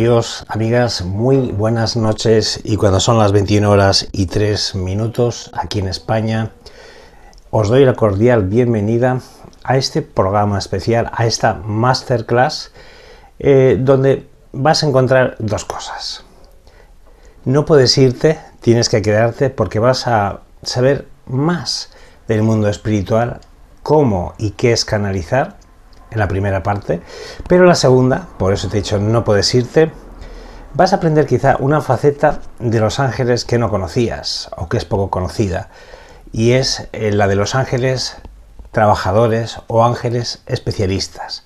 Amigos, amigas, muy buenas noches y cuando son las 21 horas y 3 minutos aquí en España, os doy la cordial bienvenida a este programa especial, a esta masterclass, eh, donde vas a encontrar dos cosas. No puedes irte, tienes que quedarte porque vas a saber más del mundo espiritual, cómo y qué es canalizar en la primera parte, pero la segunda, por eso te he dicho no puedes irte, vas a aprender quizá una faceta de los ángeles que no conocías o que es poco conocida, y es eh, la de los ángeles trabajadores o ángeles especialistas.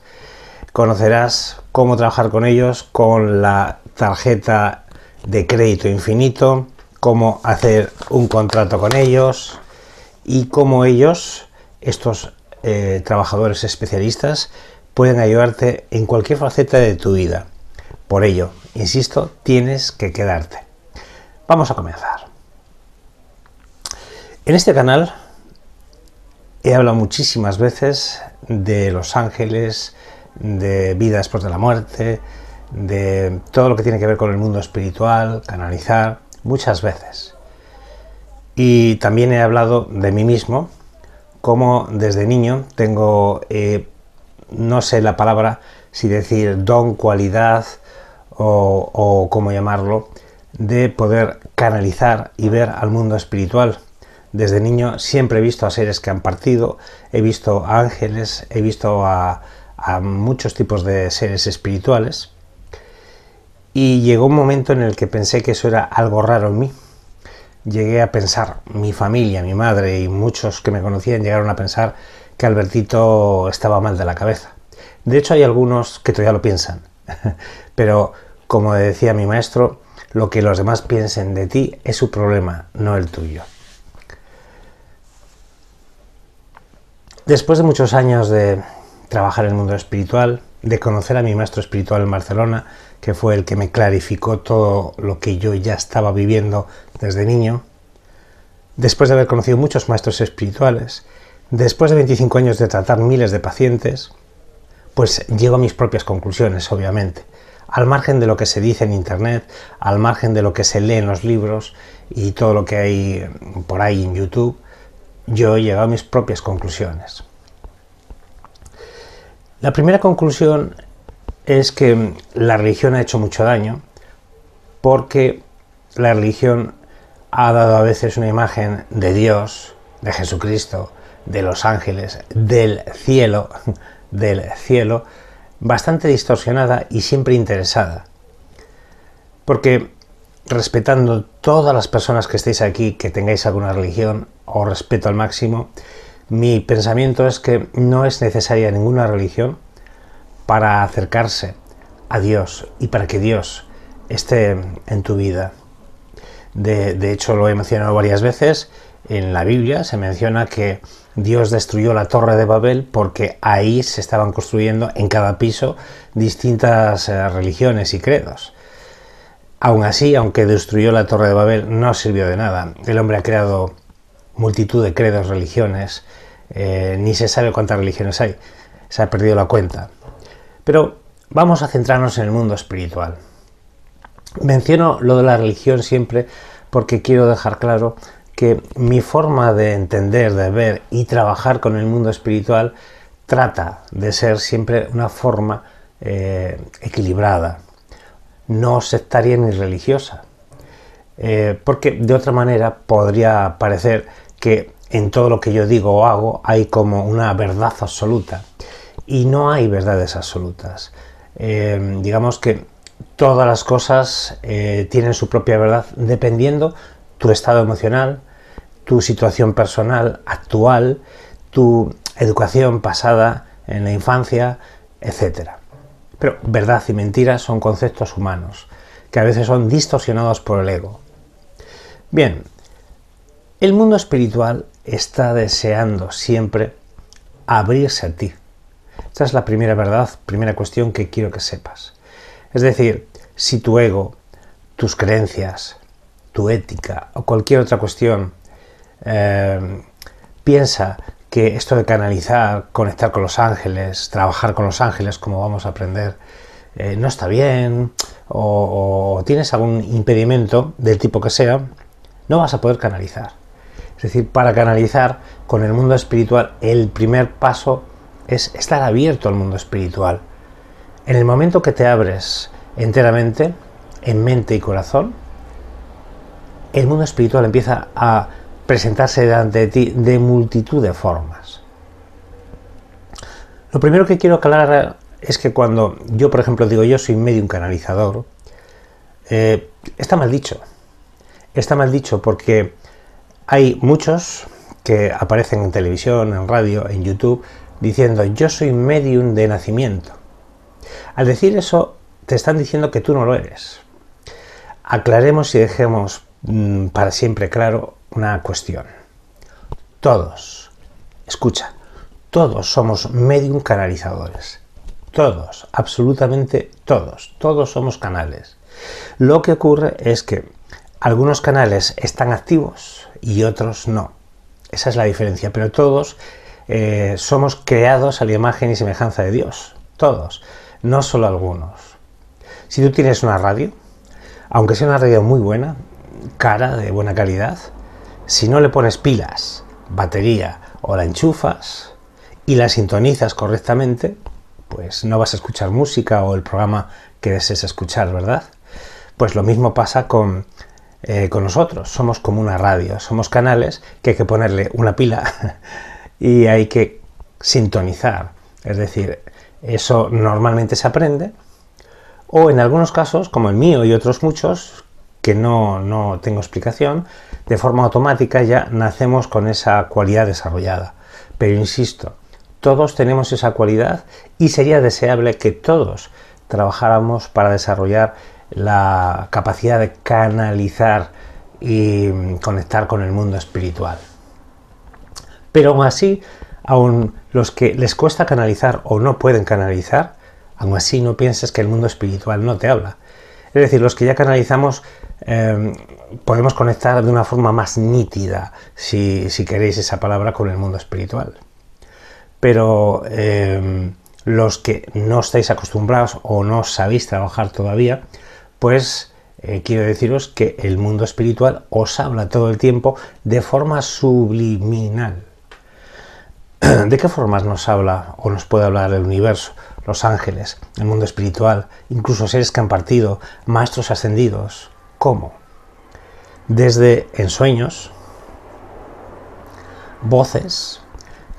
Conocerás cómo trabajar con ellos con la tarjeta de crédito infinito, cómo hacer un contrato con ellos y cómo ellos, estos eh, trabajadores especialistas pueden ayudarte en cualquier faceta de tu vida. Por ello, insisto, tienes que quedarte. Vamos a comenzar. En este canal he hablado muchísimas veces de los ángeles, de vida después de la muerte, de todo lo que tiene que ver con el mundo espiritual, canalizar, muchas veces. Y también he hablado de mí mismo como desde niño tengo, eh, no sé la palabra, si decir don, cualidad o, cómo llamarlo, de poder canalizar y ver al mundo espiritual. Desde niño siempre he visto a seres que han partido, he visto a ángeles, he visto a muchos tipos de seres espirituales. Y llegó un momento en el que pensé que eso era algo raro en mí, llegué a pensar, mi familia, mi madre y muchos que me conocían llegaron a pensar que Albertito estaba mal de la cabeza. De hecho hay algunos que todavía lo piensan, pero como decía mi maestro, lo que los demás piensen de ti es su problema, no el tuyo. Después de muchos años de trabajar en el mundo espiritual, de conocer a mi maestro espiritual en Barcelona, que fue el que me clarificó todo lo que yo ya estaba viviendo desde niño, después de haber conocido muchos maestros espirituales, después de 25 años de tratar miles de pacientes, pues llego a mis propias conclusiones, obviamente, al margen de lo que se dice en Internet, al margen de lo que se lee en los libros y todo lo que hay por ahí en YouTube, yo he llegado a mis propias conclusiones. La primera conclusión es que la religión ha hecho mucho daño porque la religión ha dado a veces una imagen de Dios, de Jesucristo, de los ángeles, del cielo, del cielo, bastante distorsionada y siempre interesada. Porque respetando todas las personas que estéis aquí, que tengáis alguna religión, o respeto al máximo, mi pensamiento es que no es necesaria ninguna religión para acercarse a Dios y para que Dios esté en tu vida. De, hecho, lo he mencionado varias veces, en la Biblia se menciona que Dios destruyó la torre de Babel porque ahí se estaban construyendo en cada piso distintas eh, religiones y credos. Aún así, aunque destruyó la torre de Babel, no sirvió de nada. El hombre ha creado multitud de credos, religiones, eh, ni se sabe cuántas religiones hay, se ha perdido la cuenta. Pero vamos a centrarnos en el mundo espiritual. Menciono lo de la religión siempre porque quiero dejar claro que mi forma de entender, de ver y trabajar con el mundo espiritual trata de ser siempre una forma eh, equilibrada, no sectaria ni religiosa. Eh, porque de otra manera podría parecer que en todo lo que yo digo o hago hay como una verdad absoluta. Y no hay verdades absolutas. Eh, digamos que todas las cosas eh, tienen su propia verdad dependiendo tu estado emocional, tu situación personal actual, tu educación pasada en la infancia, etc. Pero verdad y mentira son conceptos humanos que a veces son distorsionados por el ego. Bien, el mundo espiritual está deseando siempre abrirse a ti. Esta es la primera verdad, primera cuestión que quiero que sepas. Es decir, si tu ego, tus creencias, tu ética o cualquier otra cuestión eh, piensa que esto de canalizar, conectar con los ángeles, trabajar con los ángeles, como vamos a aprender, eh, no está bien o tienes algún impedimento del tipo que sea, no vas a poder canalizar. Es decir, para canalizar con el mundo espiritual, el primer paso es estar abierto al mundo espiritual en el momento que te abres enteramente, en mente y corazón, el mundo espiritual empieza a presentarse delante de ti de multitud de formas. Lo primero que quiero aclarar es que cuando yo, por ejemplo, digo yo soy medium canalizador, eh, está mal dicho. Está mal dicho porque hay muchos que aparecen en televisión, en radio, en YouTube, diciendo yo soy medium de nacimiento. Al decir eso, te están diciendo que tú no lo eres. Aclaremos y dejemos mm, para siempre claro una cuestión. Todos, escucha, todos somos medium canalizadores. Todos, absolutamente todos, todos somos canales. Lo que ocurre es que algunos canales están activos y otros no. Esa es la diferencia, pero todos eh, somos creados a la imagen y semejanza de Dios. Todos no solo algunos. Si tú tienes una radio, aunque sea una radio muy buena, cara, de buena calidad, si no le pones pilas, batería o la enchufas y la sintonizas correctamente, pues no vas a escuchar música o el programa que desees escuchar, ¿verdad? Pues lo mismo pasa con, eh, con nosotros. Somos como una radio, somos canales que hay que ponerle una pila y hay que sintonizar. Es decir, eso normalmente se aprende. O en algunos casos, como el mío y otros muchos, que no, tengo explicación, de forma automática ya nacemos con esa cualidad desarrollada. Pero insisto, todos tenemos esa cualidad y sería deseable que todos trabajáramos para desarrollar la capacidad de canalizar y conectar con el mundo espiritual. Pero aún así, aun los que les cuesta canalizar o no pueden canalizar, aun así no pienses que el mundo espiritual no te habla. Es decir, los que ya canalizamos em, podemos conectar de una forma más nítida, si, queréis esa palabra, con el mundo espiritual. Pero em, los que no estáis acostumbrados o no sabéis trabajar todavía, pues eh, quiero deciros que el mundo espiritual os habla todo el tiempo de forma subliminal. ¿De qué formas nos habla o nos puede hablar el universo, los ángeles, el mundo espiritual, incluso seres que han partido, maestros ascendidos? ¿Cómo? Desde ensueños, voces,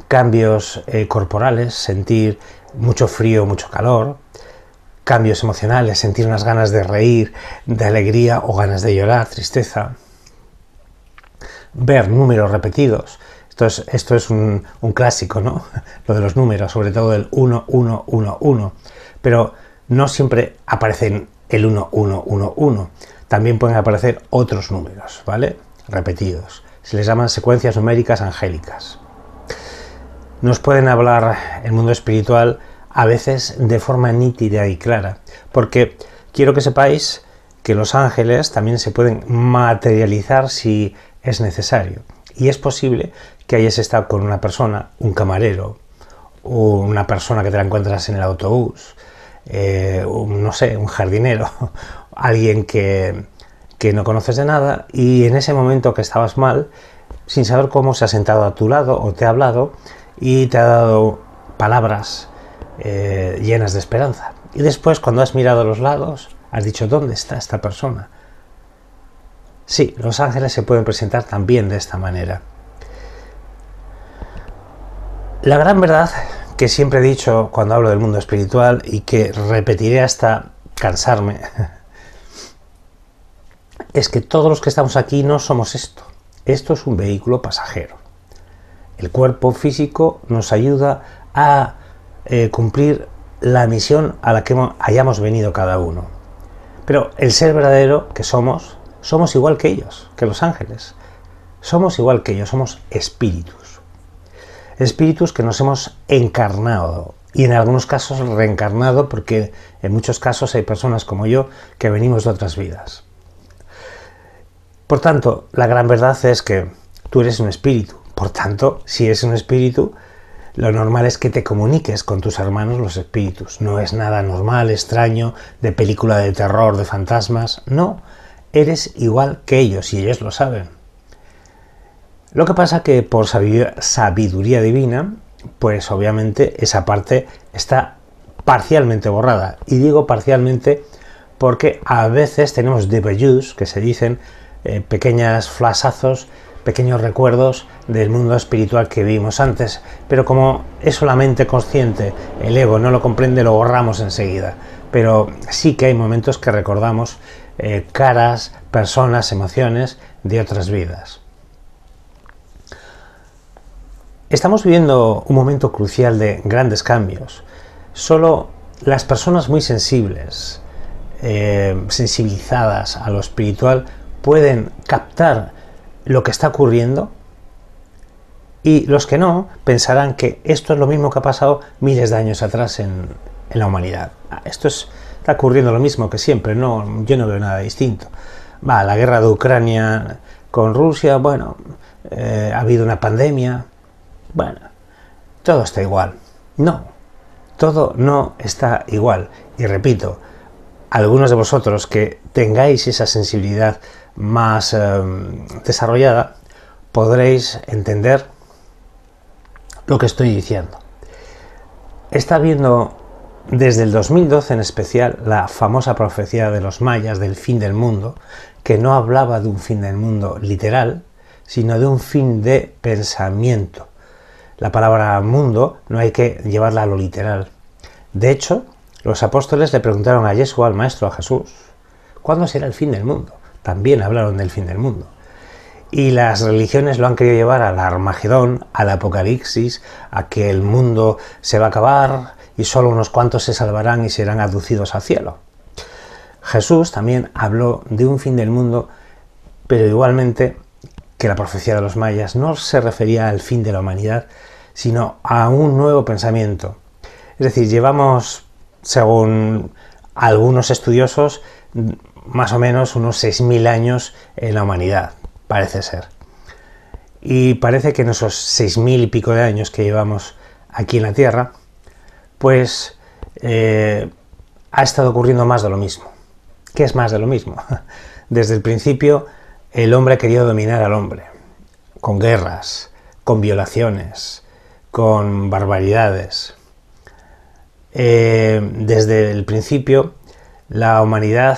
cambios eh, corporales, sentir mucho frío, mucho calor, cambios emocionales, sentir unas ganas de reír, de alegría o ganas de llorar, tristeza, ver números repetidos, esto es, un, un, clásico, ¿no? Lo de los números, sobre todo el 1, 1, 1, 1. Pero no siempre aparecen el 1, 1, 1, 1. También pueden aparecer otros números, ¿vale? Repetidos. Se les llaman secuencias numéricas angélicas. Nos pueden hablar el mundo espiritual a veces de forma nítida y clara, porque quiero que sepáis que los ángeles también se pueden materializar si es necesario. Y es posible que hayas estado con una persona, un camarero, o una persona que te la encuentras en el autobús, eh, no sé, un jardinero, alguien que, no conoces de nada y en ese momento que estabas mal, sin saber cómo se ha sentado a tu lado o te ha hablado y te ha dado palabras eh, llenas de esperanza. Y después cuando has mirado a los lados, has dicho, ¿dónde está esta persona? Sí, los ángeles se pueden presentar también de esta manera. La gran verdad que siempre he dicho cuando hablo del mundo espiritual y que repetiré hasta cansarme, es que todos los que estamos aquí no somos esto. Esto es un vehículo pasajero. El cuerpo físico nos ayuda a eh, cumplir la misión a la que hayamos venido cada uno. Pero el ser verdadero que somos somos igual que ellos, que los ángeles. Somos igual que ellos, somos espíritus. Espíritus que nos hemos encarnado y en algunos casos reencarnado porque en muchos casos hay personas como yo que venimos de otras vidas. Por tanto, la gran verdad es que tú eres un espíritu. Por tanto, si eres un espíritu, lo normal es que te comuniques con tus hermanos los espíritus. No es nada normal, extraño, de película de terror, de fantasmas. No, eres igual que ellos y ellos lo saben. Lo que pasa que por sabiduría divina, pues obviamente esa parte está parcialmente borrada. Y digo parcialmente porque a veces tenemos debayus, que se dicen eh, pequeñas flasazos, pequeños recuerdos del mundo espiritual que vivimos antes, pero como es solamente consciente, el ego no lo comprende, lo borramos enseguida. Pero sí que hay momentos que recordamos eh, caras, personas, emociones de otras vidas. Estamos viviendo un momento crucial de grandes cambios. Solo las personas muy sensibles, eh, sensibilizadas a lo espiritual, pueden captar lo que está ocurriendo y los que no pensarán que esto es lo mismo que ha pasado miles de años atrás en, en la humanidad. Ah, esto es está ocurriendo lo mismo que siempre, no, yo no veo nada distinto. Va, la guerra de Ucrania con Rusia, bueno, eh, ha habido una pandemia, bueno, todo está igual. No, todo no está igual. Y repito, algunos de vosotros que tengáis esa sensibilidad más eh, desarrollada, podréis entender lo que estoy diciendo. Está habiendo desde el 2012 en especial, la famosa profecía de los mayas del fin del mundo, que no hablaba de un fin del mundo literal, sino de un fin de pensamiento. La palabra mundo no hay que llevarla a lo literal. De hecho, los apóstoles le preguntaron a Yeshua, al maestro, a Jesús, ¿cuándo será el fin del mundo? También hablaron del fin del mundo. Y las religiones lo han querido llevar al Armagedón, al Apocalipsis, a que el mundo se va a acabar, y solo unos cuantos se salvarán y serán aducidos al cielo. Jesús también habló de un fin del mundo, pero igualmente que la profecía de los mayas no se refería al fin de la humanidad, sino a un nuevo pensamiento. Es decir, llevamos, según algunos estudiosos, más o menos unos 6.000 años en la humanidad, parece ser. Y parece que en esos 6.000 y pico de años que llevamos aquí en la Tierra, pues ha estado ocurriendo más de lo mismo. ¿Qué es más de lo mismo? Desde el principio el hombre ha querido dominar al hombre, con guerras, con violaciones, con barbaridades. Eh, desde el principio la humanidad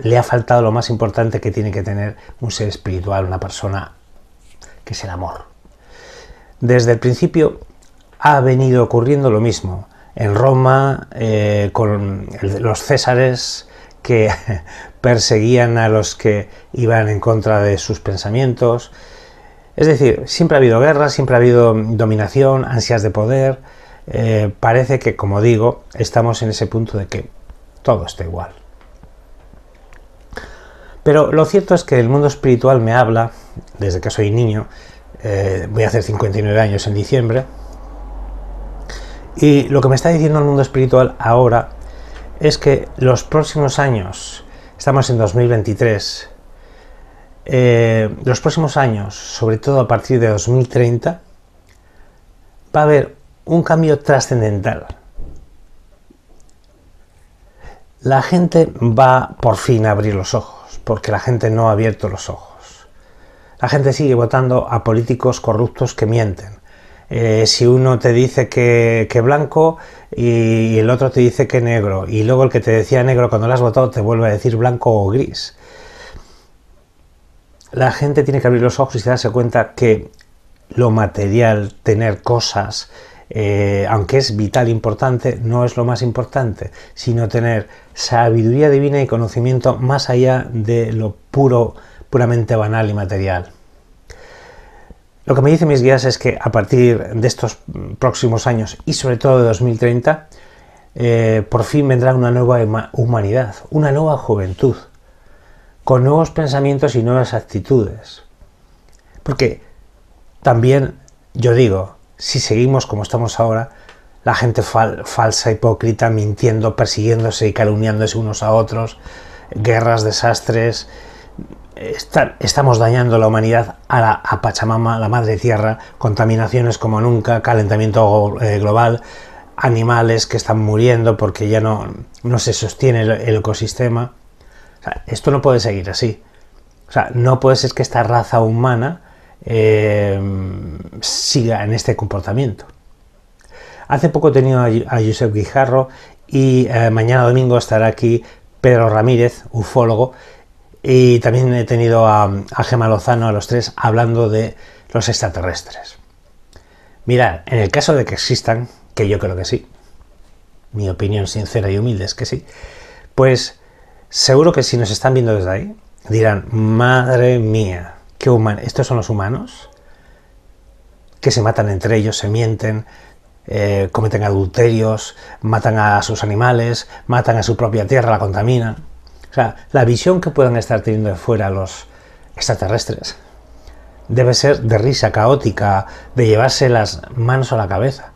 le ha faltado lo más importante que tiene que tener un ser espiritual, una persona, que es el amor. Desde el principio ha venido ocurriendo lo mismo en Roma, eh, con los césares que perseguían a los que iban en contra de sus pensamientos. Es decir, siempre ha habido guerra, siempre ha habido dominación, ansias de poder. Eh, parece que, como digo, estamos en ese punto de que todo está igual. Pero lo cierto es que el mundo espiritual me habla, desde que soy niño, eh, voy a hacer 59 años en diciembre, y lo que me está diciendo el mundo espiritual ahora es que los próximos años, estamos en 2023, eh, los próximos años, sobre todo a partir de 2030, va a haber un cambio trascendental. La gente va por fin a abrir los ojos, porque la gente no ha abierto los ojos. La gente sigue votando a políticos corruptos que mienten, eh, si uno te dice que, blanco y el otro te dice que negro, y luego el que te decía negro cuando lo has votado te vuelve a decir blanco o gris. La gente tiene que abrir los ojos y darse cuenta que lo material, tener cosas, eh, aunque es vital importante, no es lo más importante, sino tener sabiduría divina y conocimiento más allá de lo puro, puramente banal y material. Lo que me dicen mis guías es que a partir de estos próximos años y sobre todo de 2030, eh, por fin vendrá una nueva humanidad, una nueva juventud, con nuevos pensamientos y nuevas actitudes. Porque también, yo digo, si seguimos como estamos ahora, la gente falsa, hipócrita, mintiendo, persiguiéndose y calumniándose unos a otros, guerras, desastres, estamos dañando la humanidad, a, la, Pachamama, la madre tierra, contaminaciones como nunca, calentamiento eh, global, animales que están muriendo porque ya no, se sostiene el, ecosistema. esto no puede seguir así. O sea, no puede ser que esta raza humana eh, siga en este comportamiento. Hace poco he tenido a, Joseph Josep Guijarro y eh, mañana domingo estará aquí Pedro Ramírez, ufólogo, y también he tenido a, a Lozano, a los tres, hablando de los extraterrestres. Mirad, en el caso de que existan, que yo creo que sí, mi opinión sincera y humilde es que sí, pues seguro que si nos están viendo desde ahí, dirán, madre mía, qué humanos, estos son los humanos que se matan entre ellos, se mienten, eh, cometen adulterios, matan a sus animales, matan a su propia tierra, la contaminan la visión que puedan estar teniendo de fuera los extraterrestres debe ser de risa caótica, de llevarse las manos a la cabeza.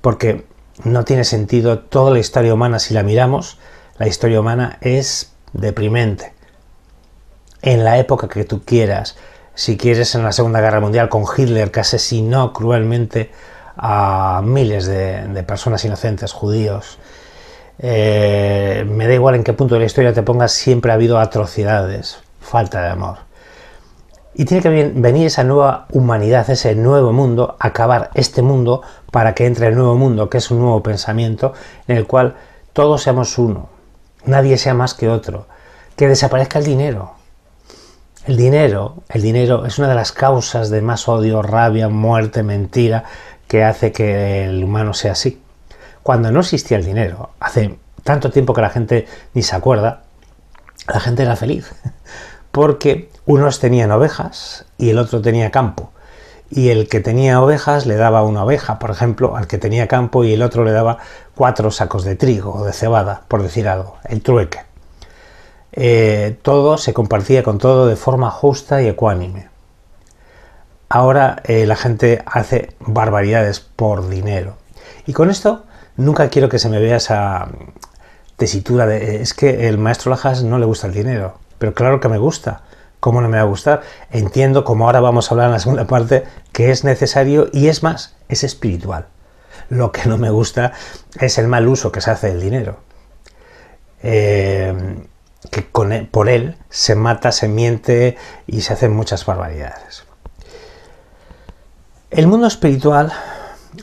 Porque no tiene sentido toda la historia humana si la miramos. La historia humana es deprimente. En la época que tú quieras, si quieres en la Segunda Guerra Mundial con Hitler que asesinó cruelmente a miles de personas inocentes, judíos, eh, me da igual en qué punto de la historia te pongas, siempre ha habido atrocidades, falta de amor. Y tiene que venir esa nueva humanidad, ese nuevo mundo, acabar este mundo para que entre el nuevo mundo, que es un nuevo pensamiento en el cual todos seamos uno, nadie sea más que otro, que desaparezca el dinero. El dinero, el dinero es una de las causas de más odio, rabia, muerte, mentira que hace que el humano sea así cuando no existía el dinero, hace tanto tiempo que la gente ni se acuerda, la gente era feliz, porque unos tenían ovejas y el otro tenía campo. Y el que tenía ovejas le daba una oveja, por ejemplo, al que tenía campo y el otro le daba cuatro sacos de trigo o de cebada, por decir algo, el trueque. Eh, todo se compartía con todo de forma justa y ecuánime. Ahora eh, la gente hace barbaridades por dinero. Y con esto Nunca quiero que se me vea esa tesitura de eh, es que el maestro Lajas no le gusta el dinero, pero claro que me gusta. ¿Cómo no me va a gustar? Entiendo, como ahora vamos a hablar en la segunda parte, que es necesario y es más, es espiritual. Lo que no me gusta es el mal uso que se hace del dinero. Eh, que con e, por él se mata, se miente y se hacen muchas barbaridades. El mundo espiritual,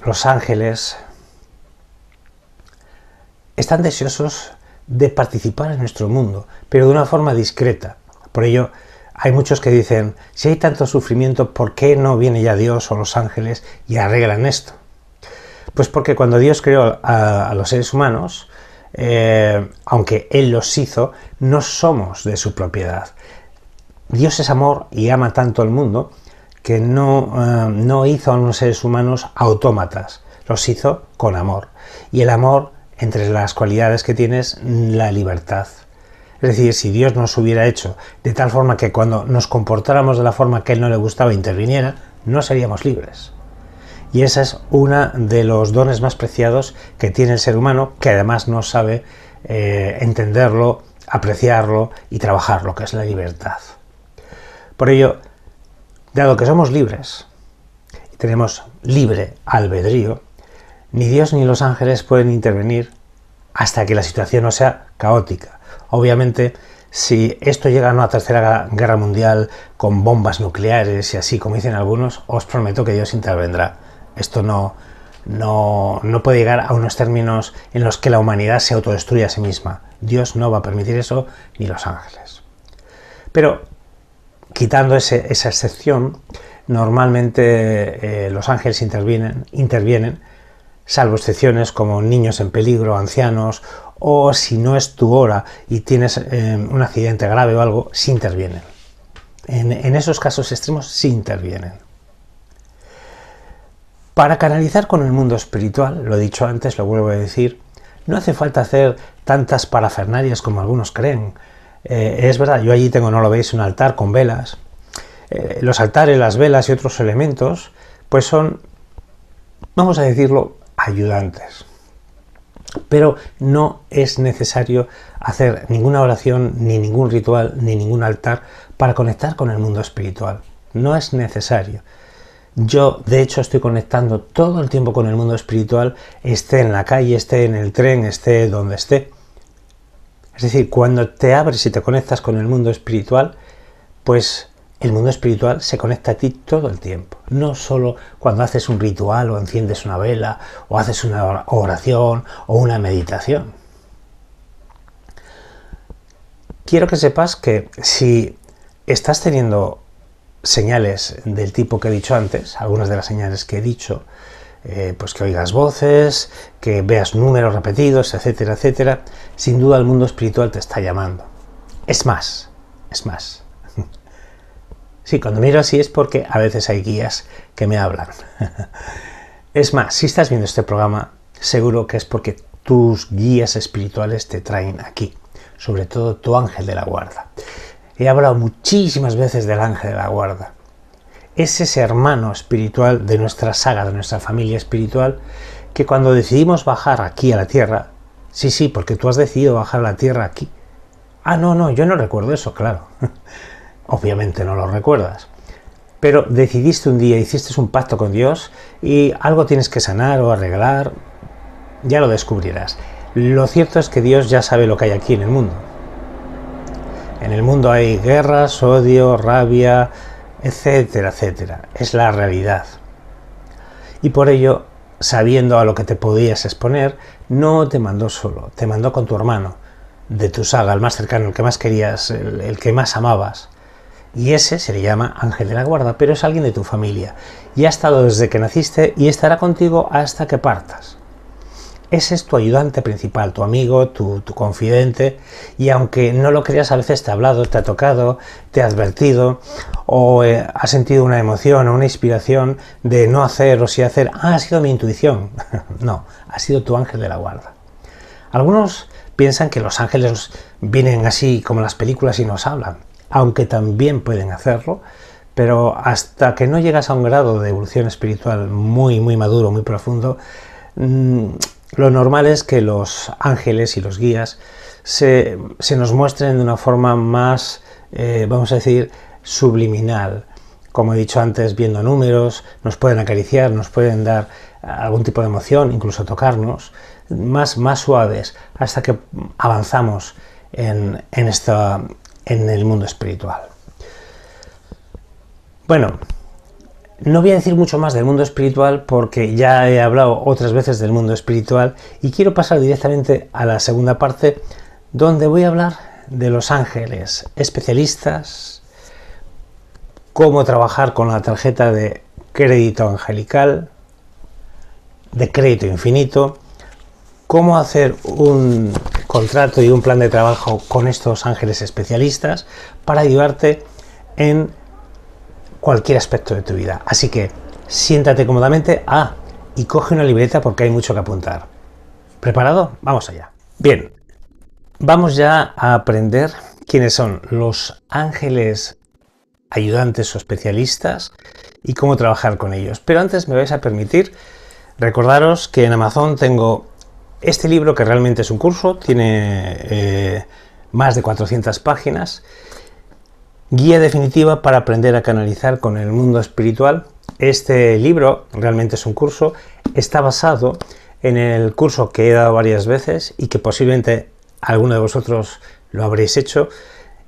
los ángeles, están deseosos de participar en nuestro mundo, pero de una forma discreta. Por ello, hay muchos que dicen, si hay tanto sufrimiento, ¿por qué no viene ya Dios o los ángeles y arreglan esto? Pues porque cuando Dios creó a, los seres humanos, eh, aunque Él los hizo, no somos de su propiedad. Dios es amor y ama tanto al mundo que no, eh, no hizo a los seres humanos autómatas, los hizo con amor. Y el amor entre las cualidades que tienes mm, la libertad. Es decir, si Dios nos hubiera hecho de tal forma que cuando nos comportáramos de la forma que a Él no le gustaba e interviniera, no seríamos libres. Y ese es una de los dones más preciados que tiene el ser humano, que además no sabe eh, entenderlo, apreciarlo y trabajar lo que es la libertad. Por ello, dado que somos libres y tenemos libre albedrío, ni Dios ni los ángeles pueden intervenir hasta que la situación no sea caótica. Obviamente, si esto llega a una tercera guerra mundial con bombas nucleares y así como dicen algunos, os prometo que Dios intervendrá. Esto no, no, puede llegar a unos términos en los que la humanidad se autodestruye a sí misma. Dios no va a permitir eso ni los ángeles. Pero quitando esa excepción, normalmente eh, los ángeles intervienen salvo excepciones como niños en peligro, ancianos o si no es tu hora y tienes eh, un accidente grave o algo, sí intervienen. En, esos casos extremos sí intervienen. Para canalizar con el mundo espiritual, lo he dicho antes, lo vuelvo a decir, no hace falta hacer tantas parafernarias como algunos creen. Eh, es verdad, yo allí tengo, no lo veis, un altar con velas. Eh, los altares, las velas y otros elementos, pues son, vamos a decirlo, ayudantes. Pero no es necesario hacer ninguna oración, ni ningún ritual, ni ningún altar para conectar con el mundo espiritual. No es necesario. Yo, de hecho, estoy conectando todo el tiempo con el mundo espiritual, esté en la calle, esté en el tren, esté donde esté. Es decir, cuando te abres y te conectas con el mundo espiritual, pues el mundo espiritual se conecta a ti todo el tiempo. No solo cuando haces un ritual o enciendes una vela o haces una oración o una meditación. Quiero que sepas que si estás teniendo señales del tipo que he dicho antes, algunas de las señales que he dicho, eh, pues que oigas voces, que veas números repetidos, etcétera, etcétera, sin duda el mundo espiritual te está llamando. Es más, es más. Sí, cuando miro así es porque a veces hay guías que me hablan. Es más, si estás viendo este programa, seguro que es porque tus guías espirituales te traen aquí, sobre todo tu ángel de la guarda. He hablado muchísimas veces del ángel de la guarda. Es ese hermano espiritual de nuestra saga, de nuestra familia espiritual, que cuando decidimos bajar aquí a la tierra, sí, sí, porque tú has decidido bajar a la tierra aquí. Ah, no, no, yo no recuerdo eso, claro. obviamente no lo recuerdas. Pero decidiste un día, hiciste un pacto con Dios y algo tienes que sanar o arreglar, ya lo descubrirás. Lo cierto es que Dios ya sabe lo que hay aquí en el mundo. En el mundo hay guerras, odio, rabia, etcétera, etcétera. Es la realidad. Y por ello, sabiendo a lo que te podías exponer, no te mandó solo, te mandó con tu hermano, de tu saga, el más cercano, el que más querías, el, el que más amabas. Y ese se le llama ángel de la guarda, pero es alguien de tu familia. Y ha estado desde que naciste y estará contigo hasta que partas. Ese es tu ayudante principal, tu amigo, tu, confidente. Y aunque no lo creas, a veces te ha hablado, te ha tocado, te ha advertido, o eh, ha sentido una emoción o una inspiración de no hacer o si hacer. Ah, ha sido mi intuición. no, ha sido tu ángel de la guarda. Algunos piensan que los ángeles vienen así como en las películas y nos hablan aunque también pueden hacerlo, pero hasta que no llegas a un grado de evolución espiritual muy, muy maduro, muy profundo, mm, lo normal es que los ángeles y los guías se, nos muestren de una forma más, eh, vamos a decir, subliminal. Como he dicho antes, viendo números, nos pueden acariciar, nos pueden dar algún tipo de emoción, incluso tocarnos, más, más suaves, hasta que avanzamos en, en, esta, en el mundo espiritual. Bueno, no voy a decir mucho más del mundo espiritual porque ya he hablado otras veces del mundo espiritual y quiero pasar directamente a la segunda parte donde voy a hablar de los ángeles especialistas, cómo trabajar con la tarjeta de crédito angelical, de crédito infinito, cómo hacer un contrato y un plan de trabajo con estos ángeles especialistas para ayudarte en cualquier aspecto de tu vida. Así que siéntate cómodamente, ah, y coge una libreta porque hay mucho que apuntar. ¿Preparado? Vamos allá. Bien, vamos ya a aprender quiénes son los ángeles ayudantes o especialistas y cómo trabajar con ellos. Pero antes me vais a permitir recordaros que en Amazon tengo este libro, que realmente es un curso, tiene eh, más de 400 páginas, guía definitiva para aprender a canalizar con el mundo espiritual. Este libro, realmente es un curso, está basado en el curso que he dado varias veces y que posiblemente alguno de vosotros lo habréis hecho,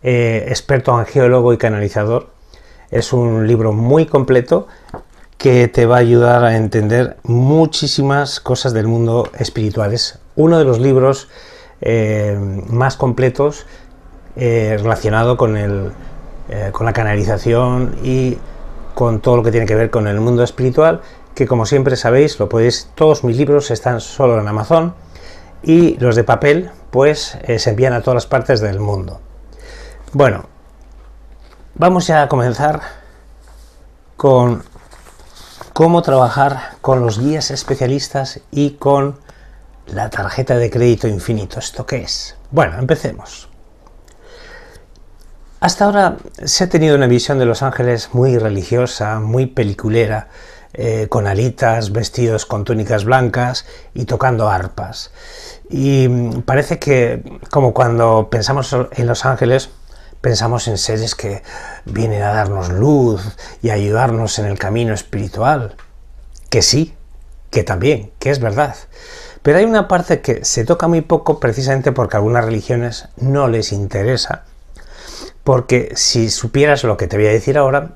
eh, experto Angeólogo y canalizador. Es un libro muy completo que te va a ayudar a entender muchísimas cosas del mundo espiritual. Es uno de los libros eh, más completos eh, relacionado con, el, eh, con la canalización y con todo lo que tiene que ver con el mundo espiritual, que como siempre sabéis, lo podéis, todos mis libros están solo en Amazon y los de papel pues se envían a todas las partes del mundo. Bueno, vamos a comenzar con cómo trabajar con los guías especialistas y con la tarjeta de crédito infinito. ¿Esto qué es? Bueno, empecemos. Hasta ahora se ha tenido una visión de Los Ángeles muy religiosa, muy peliculera, eh, con alitas, vestidos con túnicas blancas y tocando arpas. Y mm, parece que, como cuando pensamos en Los Ángeles, pensamos en seres que vienen a darnos luz y a ayudarnos en el camino espiritual. Que sí, que también, que es verdad. Pero hay una parte que se toca muy poco precisamente porque a algunas religiones no les interesa. Porque si supieras lo que te voy a decir ahora,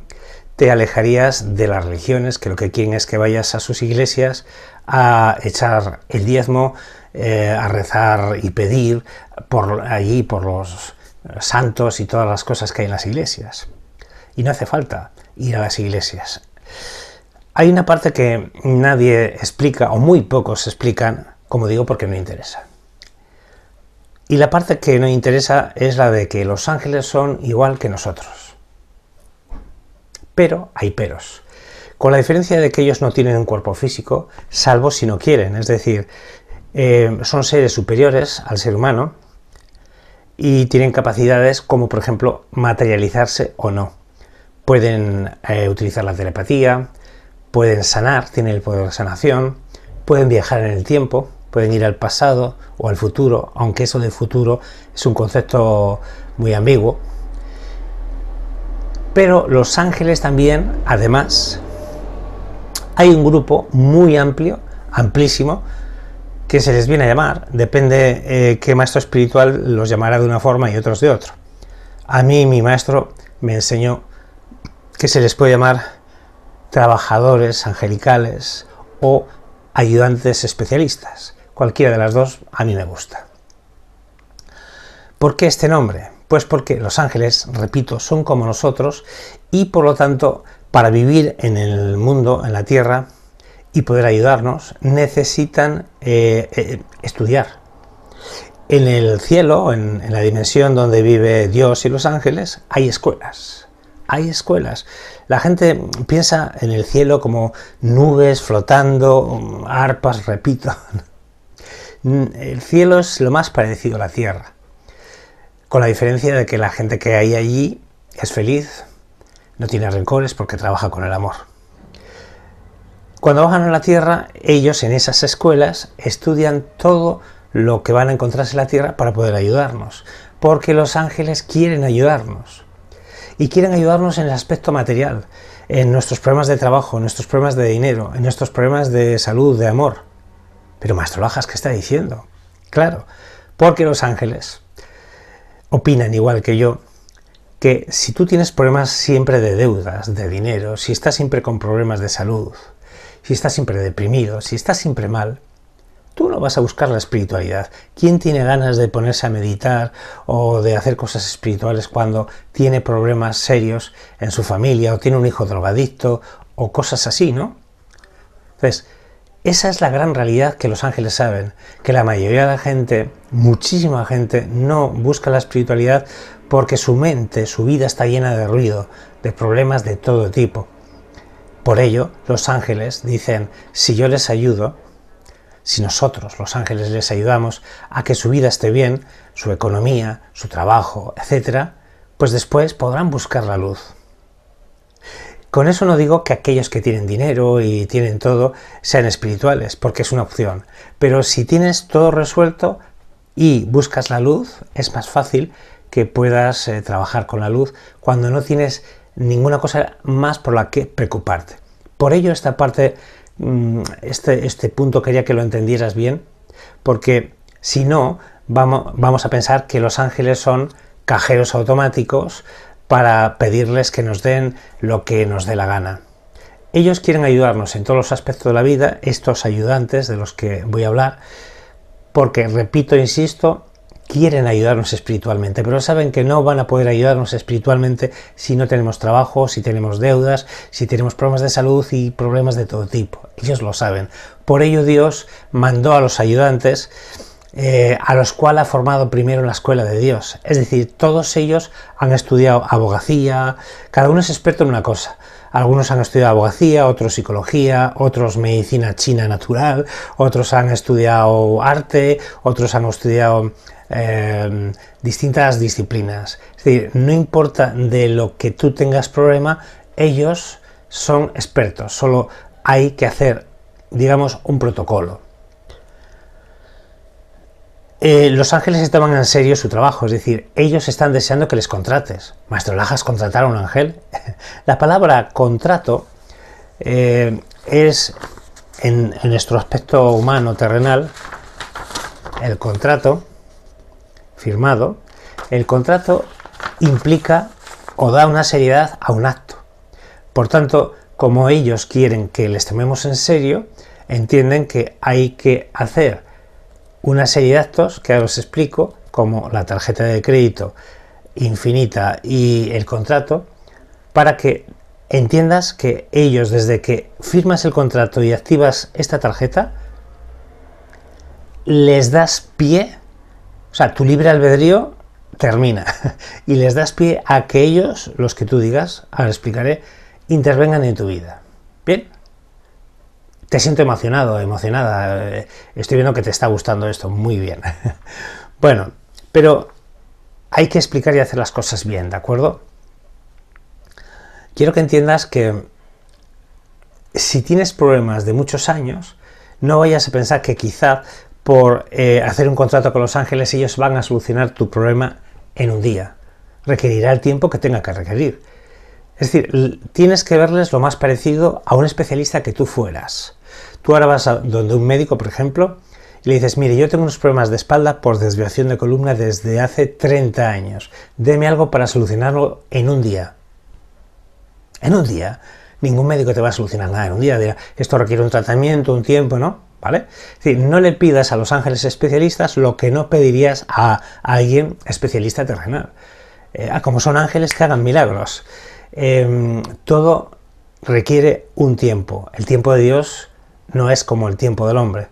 te alejarías de las religiones, que lo que quieren es que vayas a sus iglesias a echar el diezmo, eh, a rezar y pedir por allí, por los santos y todas las cosas que hay en las iglesias. Y no hace falta ir a las iglesias. Hay una parte que nadie explica, o muy pocos explican, como digo, porque no interesa. Y la parte que no interesa es la de que los ángeles son igual que nosotros. Pero hay peros. Con la diferencia de que ellos no tienen un cuerpo físico, salvo si no quieren. Es decir, eh, son seres superiores al ser humano, y tienen capacidades como por ejemplo materializarse o no. Pueden eh, utilizar la telepatía, pueden sanar, tienen el poder de sanación, pueden viajar en el tiempo, pueden ir al pasado o al futuro, aunque eso de futuro es un concepto muy ambiguo. Pero los ángeles también, además, hay un grupo muy amplio, amplísimo, que se les viene a llamar, depende eh, qué maestro espiritual los llamará de una forma y otros de otra. A mí mi maestro me enseñó que se les puede llamar trabajadores angelicales o ayudantes especialistas. Cualquiera de las dos a mí me gusta. ¿Por qué este nombre? Pues porque los ángeles, repito, son como nosotros y por lo tanto para vivir en el mundo, en la tierra, y poder ayudarnos, necesitan eh, eh, estudiar. En el cielo, en, en la dimensión donde vive Dios y los ángeles, hay escuelas. Hay escuelas. La gente piensa en el cielo como nubes flotando, arpas, repito. El cielo es lo más parecido a la tierra, con la diferencia de que la gente que hay allí es feliz, no tiene rencores porque trabaja con el amor. Cuando bajan a la Tierra, ellos en esas escuelas estudian todo lo que van a encontrarse en la Tierra para poder ayudarnos, porque los ángeles quieren ayudarnos. Y quieren ayudarnos en el aspecto material, en nuestros problemas de trabajo, en nuestros problemas de dinero, en nuestros problemas de salud, de amor. Pero Maestro Lajas, ¿qué está diciendo? Claro, porque los ángeles opinan igual que yo que si tú tienes problemas siempre de deudas, de dinero, si estás siempre con problemas de salud, si estás siempre deprimido, si estás siempre mal, tú no vas a buscar la espiritualidad. ¿Quién tiene ganas de ponerse a meditar o de hacer cosas espirituales cuando tiene problemas serios en su familia o tiene un hijo drogadicto o cosas así, ¿no? Entonces, esa es la gran realidad que los ángeles saben, que la mayoría de la gente, muchísima gente, no busca la espiritualidad porque su mente, su vida está llena de ruido, de problemas de todo tipo. Por ello, los ángeles dicen, si yo les ayudo, si nosotros, los ángeles, les ayudamos a que su vida esté bien, su economía, su trabajo, etc., pues después podrán buscar la luz. Con eso no digo que aquellos que tienen dinero y tienen todo sean espirituales, porque es una opción. Pero si tienes todo resuelto y buscas la luz, es más fácil que puedas eh, trabajar con la luz cuando no tienes ninguna cosa más por la que preocuparte. Por ello esta parte, mm, este, este punto quería que lo entendieras bien, porque si no, vamos, vamos a pensar que los ángeles son cajeros automáticos para pedirles que nos den lo que nos dé la gana. Ellos quieren ayudarnos en todos los aspectos de la vida, estos ayudantes de los que voy a hablar, porque, repito, insisto, quieren ayudarnos espiritualmente, pero saben que no van a poder ayudarnos espiritualmente si no tenemos trabajo, si tenemos deudas, si tenemos problemas de salud y problemas de todo tipo. Ellos lo saben. Por ello Dios mandó a los ayudantes eh, a los cuales ha formado primero la escuela de Dios. Es decir, todos ellos han estudiado abogacía, cada uno es experto en una cosa. Algunos han estudiado abogacía, otros psicología, otros medicina china natural, otros han estudiado arte, otros han estudiado em, distintas disciplinas. Es decir, no importa de lo que tú tengas problema, ellos son expertos, solo hay que hacer, digamos, un protocolo. Eh, los Ángeles estaban en serio su trabajo, es decir, ellos están deseando que les contrates. Maestro Lajas contratar a un ángel. La palabra contrato eh, es, en nuestro aspecto humano terrenal, el contrato firmado. El contrato implica o da una seriedad a un acto. Por tanto, como ellos quieren que les tomemos en serio, entienden que hay que hacer una serie de actos que ahora os explico, como la tarjeta de crédito infinita y el contrato, para que entiendas que ellos desde que firmas el contrato y activas esta tarjeta, les das pie, o sea, tu libre albedrío termina y les das pie a que ellos, los que tú digas, ahora explicaré, intervengan en tu vida. Bien, te siento emocionado, emocionada, eh, estoy viendo que te está gustando esto, muy bien. bueno, pero hay que explicar y hacer las cosas bien, ¿de acuerdo? Quiero que entiendas que si tienes problemas de muchos años, no vayas a pensar que quizá por eh, hacer un contrato con Los Ángeles ellos van a solucionar tu problema en un día. Requerirá el tiempo que tenga que requerir. Es decir, tienes que verles lo más parecido a un especialista que tú fueras. Tú ahora vas a donde un médico, por ejemplo, y le dices, mire, yo tengo unos problemas de espalda por desviación de columna desde hace 30 años. Deme algo para solucionarlo en un día. En un día. Ningún médico te va a solucionar nada en un día. Esto requiere un tratamiento, un tiempo, ¿no? ¿Vale? Es decir, no le pidas a los ángeles especialistas lo que no pedirías a alguien especialista terrenal. Eh, ah, como son ángeles que hagan milagros. Em, todo requiere un tiempo. El tiempo de Dios no es como el tiempo del hombre.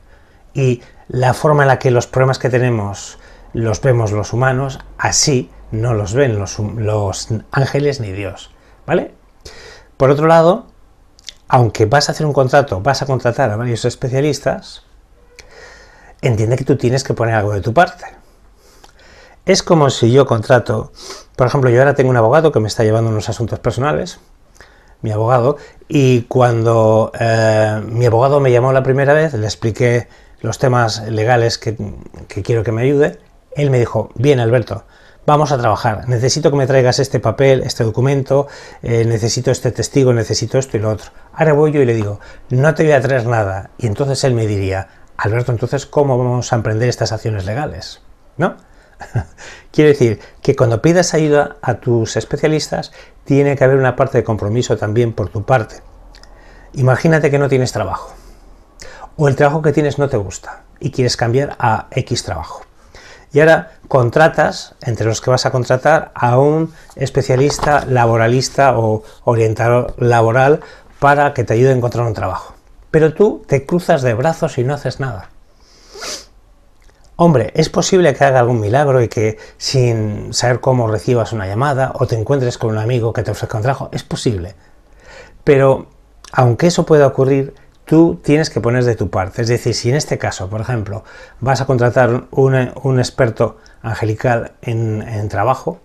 Y la forma en la que los problemas que tenemos los vemos los humanos, así no los ven los, ángeles ni Dios. ¿Vale? Por otro lado, aunque vas a hacer un contrato, vas a contratar a varios especialistas, entiende que tú tienes que poner algo de tu parte. Es como si yo contrato, por ejemplo, yo ahora tengo un abogado que me está llevando unos asuntos personales, mi abogado, y cuando eh, mi abogado me llamó la primera vez, le expliqué los temas legales que, que quiero que me ayude, él me dijo, bien Alberto, vamos a trabajar, necesito que me traigas este papel, este documento, eh, necesito este testigo, necesito esto y lo otro. Ahora voy yo y le digo, no te voy a traer nada. Y entonces él me diría, Alberto, entonces, ¿cómo vamos a emprender estas acciones legales? ¿No? Quiero decir que cuando pidas ayuda a tus especialistas, tiene que haber una parte de compromiso también por tu parte. Imagínate que no tienes trabajo o el trabajo que tienes no te gusta y quieres cambiar a X trabajo. Y ahora contratas, entre los que vas a contratar, a un especialista laboralista o orientador laboral para que te ayude a encontrar un trabajo. Pero tú te cruzas de brazos y no haces nada. Hombre, es posible que haga algún milagro y que sin saber cómo recibas una llamada o te encuentres con un amigo que te ofrezca un trabajo, es posible. Pero aunque eso pueda ocurrir, tú tienes que poner de tu parte. Es decir, si en este caso, por ejemplo, vas a contratar un, experto angelical en, trabajo,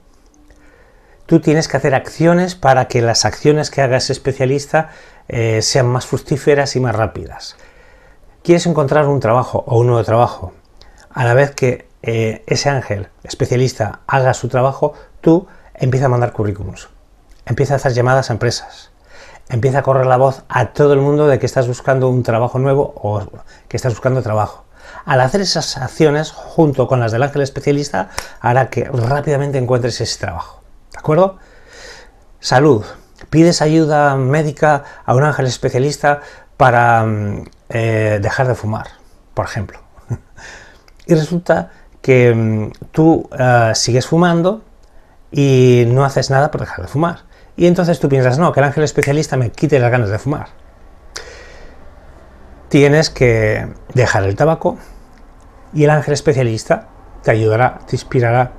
tú tienes que hacer acciones para que las acciones que hagas especialista eh, sean más fructíferas y más rápidas. ¿Quieres encontrar un trabajo o un nuevo trabajo? a la vez que eh, ese ángel especialista haga su trabajo, tú empieza a mandar currículums, empieza a hacer llamadas a empresas, empieza a correr la voz a todo el mundo de que estás buscando un trabajo nuevo o que estás buscando trabajo. Al hacer esas acciones junto con las del ángel especialista, hará que rápidamente encuentres ese trabajo. ¿De acuerdo? Salud. Pides ayuda médica a un ángel especialista para mm, eh, dejar de fumar, por ejemplo y resulta que mm, tú eh, sigues fumando y no haces nada por dejar de fumar. Y entonces tú piensas, no, que el ángel especialista me quite las ganas de fumar. Tienes que dejar el tabaco y el ángel especialista te ayudará, te inspirará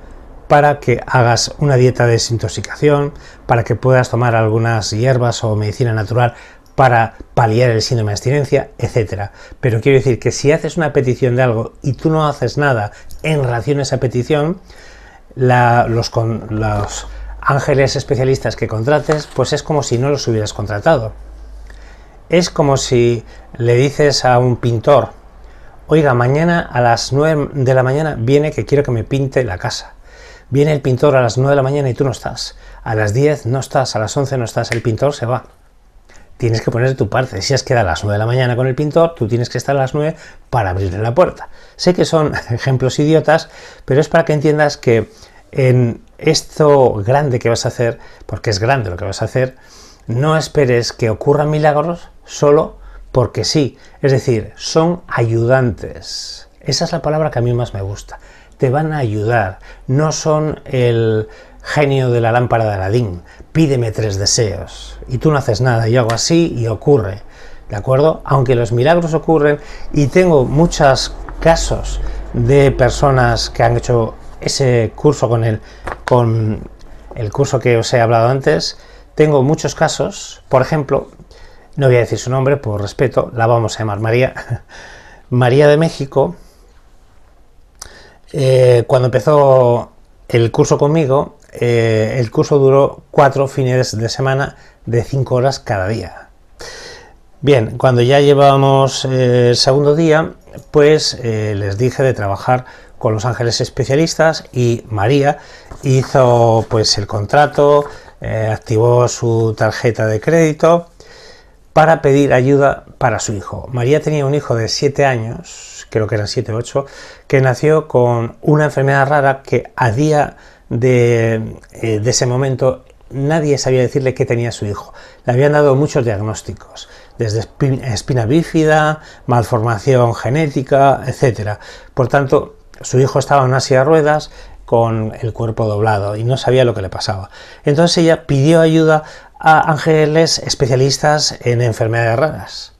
para que hagas una dieta de desintoxicación, para que puedas tomar algunas hierbas o medicina natural para paliar el síndrome de abstinencia, etc. Pero quiero decir que si haces una petición de algo y tú no haces nada en relación a esa petición, los, los ángeles especialistas que contrates, pues es como si no los hubieras contratado. Es como si le dices a un pintor, oiga, mañana a las 9 de la mañana viene que quiero que me pinte la casa. Viene el pintor a las 9 de la mañana y tú no estás. A las 10 no estás, a las 11 no estás, el pintor se va tienes que poner de tu parte. Si has quedado a las 9 de la mañana con el pintor, tú tienes que estar a las 9 para abrirle la puerta. Sé que son ejemplos idiotas, pero es para que entiendas que en esto grande que vas a hacer, porque es grande lo que vas a hacer, no esperes que ocurran milagros solo porque sí. Es decir, son ayudantes. Esa es la palabra que a mí más me gusta. Te van a ayudar. No son el genio de la lámpara de Aladín pídeme tres deseos, y tú no haces nada, yo hago así y ocurre, ¿de acuerdo? Aunque los milagros ocurren, y tengo muchos casos de personas que han hecho ese curso con él con el curso que os he hablado antes, tengo muchos casos, por ejemplo, no voy a decir su nombre por respeto, la vamos a llamar María, María de México, eh, cuando empezó el curso conmigo, eh, el curso duró cuatro fines de semana de cinco horas cada día. Bien, cuando ya llevábamos eh, el segundo día, pues eh, les dije de trabajar con los ángeles especialistas y María hizo pues el contrato, activó su tarjeta de crédito para pedir ayuda para su hijo. María tenía un hijo de 7 años, creo que eran 7 o 8, que nació con una enfermedad rara que a día eh, de, ese momento, nadie sabía decirle qué tenía su hijo. Le habían dado muchos diagnósticos, desde espina bífida, malformación genética, etc. Por tanto, su hijo estaba en una silla de ruedas con el cuerpo doblado y no sabía lo que le pasaba. Entonces ella pidió ayuda a ángeles especialistas en enfermedades raras.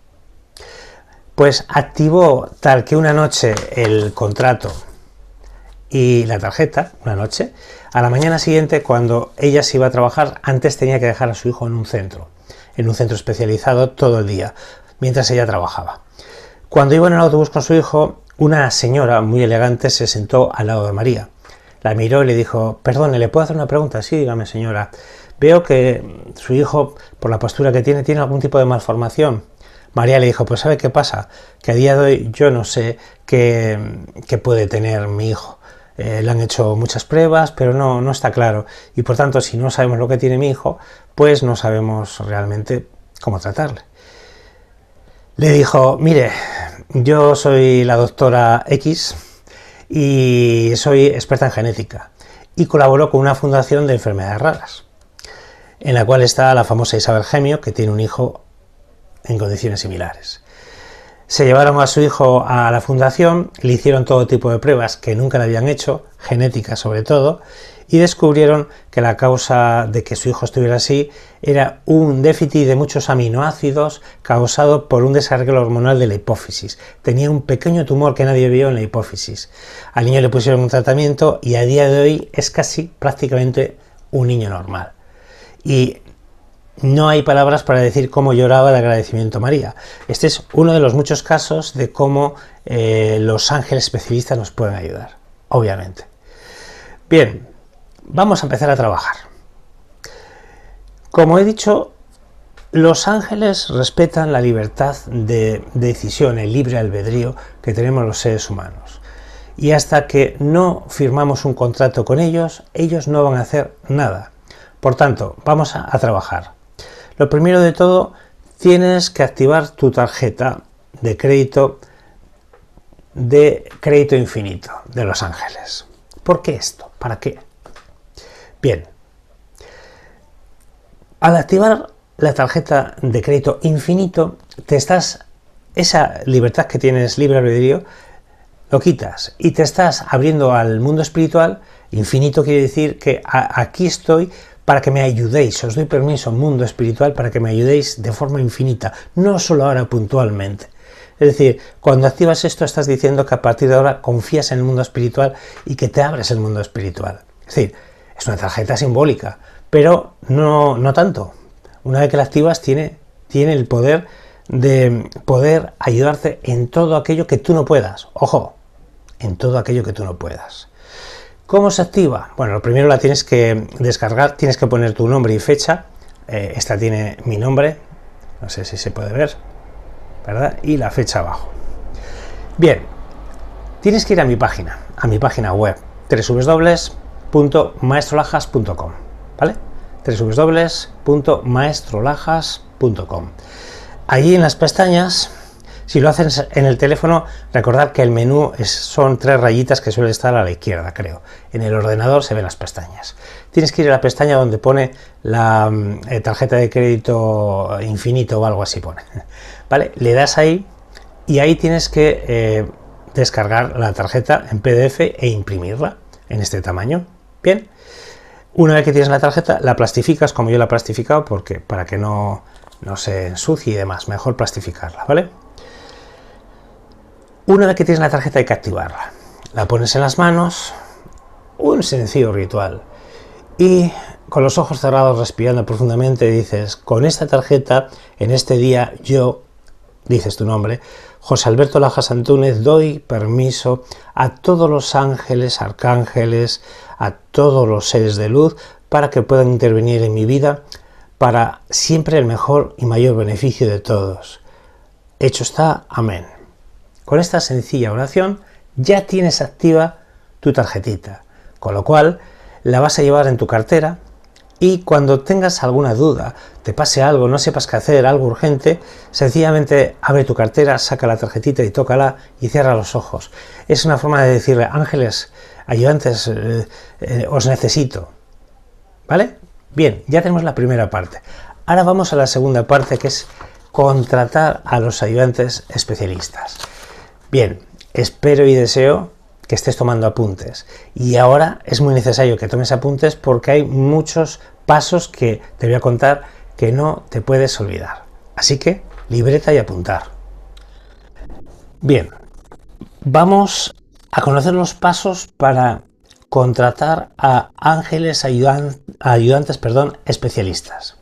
Pues activó tal que una noche el contrato y la tarjeta una noche. A la mañana siguiente, cuando ella se iba a trabajar, antes tenía que dejar a su hijo en un centro, en un centro especializado todo el día, mientras ella trabajaba. Cuando iba en el autobús con su hijo, una señora muy elegante se sentó al lado de María. La miró y le dijo, perdone, ¿le puedo hacer una pregunta? Sí, dígame señora. Veo que su hijo, por la postura que tiene, tiene algún tipo de malformación. María le dijo, pues ¿sabe qué pasa? Que a día de hoy yo no sé qué, qué puede tener mi hijo. Eh, le han hecho muchas pruebas, pero no, no está claro. Y por tanto, si no sabemos lo que tiene mi hijo, pues no sabemos realmente cómo tratarle. Le dijo, mire, yo soy la doctora X y soy experta en genética y colaboró con una fundación de enfermedades raras, en la cual está la famosa Isabel Gemio, que tiene un hijo en condiciones similares. Se llevaron a su hijo a la fundación, le hicieron todo tipo de pruebas que nunca le habían hecho, genéticas sobre todo, y descubrieron que la causa de que su hijo estuviera así era un déficit de muchos aminoácidos causado por un desarreglo hormonal de la hipófisis. Tenía un pequeño tumor que nadie vio en la hipófisis. Al niño le pusieron un tratamiento y a día de hoy es casi prácticamente un niño normal. Y no hay palabras para decir cómo lloraba de agradecimiento María. Este es uno de los muchos casos de cómo eh, los ángeles especialistas nos pueden ayudar, obviamente. Bien, vamos a empezar a trabajar. Como he dicho, los ángeles respetan la libertad de decisión, el libre albedrío que tenemos los seres humanos. Y hasta que no firmamos un contrato con ellos, ellos no van a hacer nada. Por tanto, vamos a trabajar. Lo primero de todo, tienes que activar tu tarjeta de crédito de crédito infinito de Los Ángeles. ¿Por qué esto? ¿Para qué? Bien, al activar la tarjeta de crédito infinito, te estás esa libertad que tienes libre albedrío lo quitas y te estás abriendo al mundo espiritual. Infinito quiere decir que aquí estoy para que me ayudéis, os doy permiso, mundo espiritual, para que me ayudéis de forma infinita, no solo ahora puntualmente. Es decir, cuando activas esto estás diciendo que a partir de ahora confías en el mundo espiritual y que te abres el mundo espiritual. Es decir, es una tarjeta simbólica, pero no, no tanto. Una vez que la activas tiene, tiene el poder de poder ayudarte en todo aquello que tú no puedas. Ojo, en todo aquello que tú no puedas. ¿Cómo se activa? Bueno, lo primero la tienes que descargar, tienes que poner tu nombre y fecha. Eh, esta tiene mi nombre, no sé si se puede ver, ¿verdad? Y la fecha abajo. Bien, tienes que ir a mi página, a mi página web, www.maestrolajas.com, ¿vale? www.maestrolajas.com. Allí en las pestañas si lo haces en el teléfono, recordad que el menú es, son tres rayitas que suele estar a la izquierda, creo. En el ordenador se ven las pestañas. Tienes que ir a la pestaña donde pone la mm, eh, tarjeta de crédito infinito o algo así pone. ¿Vale? Le das ahí y ahí tienes que eh, descargar la tarjeta en PDF e imprimirla en este tamaño. Bien. Una vez que tienes la tarjeta, la plastificas como yo la he plastificado porque para que no, no se ensucie y demás. Mejor plastificarla, ¿vale? Una vez que tienes la tarjeta hay que activarla. La pones en las manos, un sencillo ritual. Y con los ojos cerrados, respirando profundamente, dices, con esta tarjeta, en este día, yo, dices tu nombre, José Alberto Lajas Antúnez, doy permiso a todos los ángeles, arcángeles, a todos los seres de luz, para que puedan intervenir en mi vida, para siempre el mejor y mayor beneficio de todos. Hecho está, amén. Con esta sencilla oración ya tienes activa tu tarjetita, con lo cual la vas a llevar en tu cartera y cuando tengas alguna duda, te pase algo, no sepas qué hacer, algo urgente, sencillamente abre tu cartera, saca la tarjetita y tócala y cierra los ojos. Es una forma de decirle, ángeles, ayudantes, eh, eh, os necesito. ¿Vale? Bien, ya tenemos la primera parte. Ahora vamos a la segunda parte que es contratar a los ayudantes especialistas. Bien, espero y deseo que estés tomando apuntes. Y ahora es muy necesario que tomes apuntes porque hay muchos pasos que te voy a contar que no te puedes olvidar. Así que libreta y apuntar. Bien, vamos a conocer los pasos para contratar a ángeles ayudantes perdón, especialistas.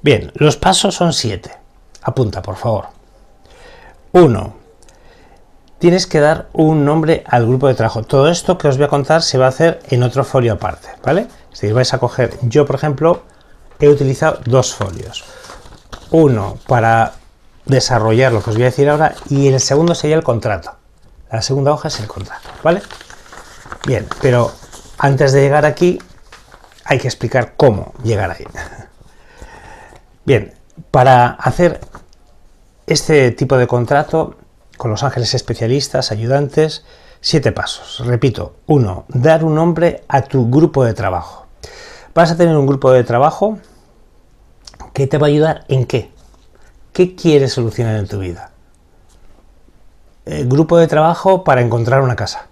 Bien, los pasos son siete. Apunta, por favor. 1 tienes que dar un nombre al grupo de trabajo. Todo esto que os voy a contar se va a hacer en otro folio aparte, ¿vale? Si vais a coger, yo por ejemplo, he utilizado dos folios. Uno para desarrollar lo que os voy a decir ahora y el segundo sería el contrato. La segunda hoja es el contrato, ¿vale? Bien, pero antes de llegar aquí hay que explicar cómo llegar ahí. Bien, para hacer este tipo de contrato con los ángeles especialistas, ayudantes. Siete pasos. Repito, uno, Dar un nombre a tu grupo de trabajo. Vas a tener un grupo de trabajo que te va a ayudar en qué. ¿Qué quieres solucionar en tu vida? Eh, grupo de trabajo para encontrar una casa.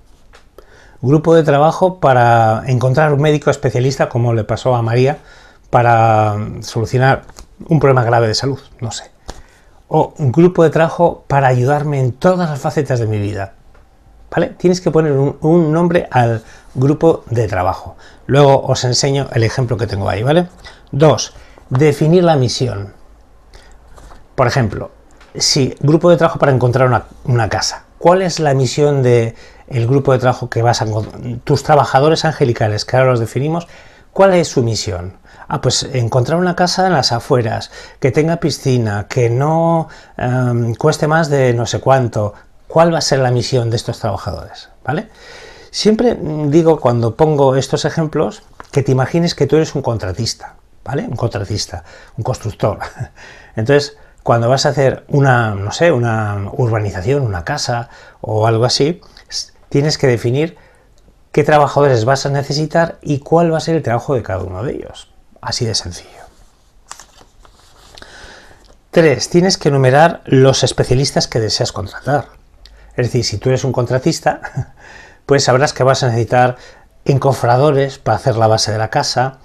Grupo de trabajo para encontrar un médico especialista, como le pasó a María, para solucionar un problema grave de salud. No sé o un grupo de trabajo para ayudarme en todas las facetas de mi vida. ¿Vale? Tienes que poner un, nombre al grupo de trabajo. Luego os enseño el ejemplo que tengo ahí, ¿vale? Dos, definir la misión. Por ejemplo, si grupo de trabajo para encontrar una, casa. ¿Cuál es la misión de el grupo de trabajo que vas a encontrar? Tus trabajadores angelicales, que ahora los definimos, ¿cuál es su misión? Ah, pues encontrar una casa en las afueras, que tenga piscina, que no em, cueste más de no sé cuánto. ¿Cuál va a ser la misión de estos trabajadores? ¿Vale? Siempre mm, digo cuando pongo estos ejemplos que te imagines que tú eres un contratista, ¿vale? Un contratista, un constructor. Entonces, cuando vas a hacer una, no sé, una urbanización, una casa o algo así, tienes que definir qué trabajadores vas a necesitar y cuál va a ser el trabajo de cada uno de ellos. Así de sencillo. 3. Tienes que enumerar los especialistas que deseas contratar. Es decir, si tú eres un contratista, pues sabrás que vas a necesitar encofradores para hacer la base de la casa,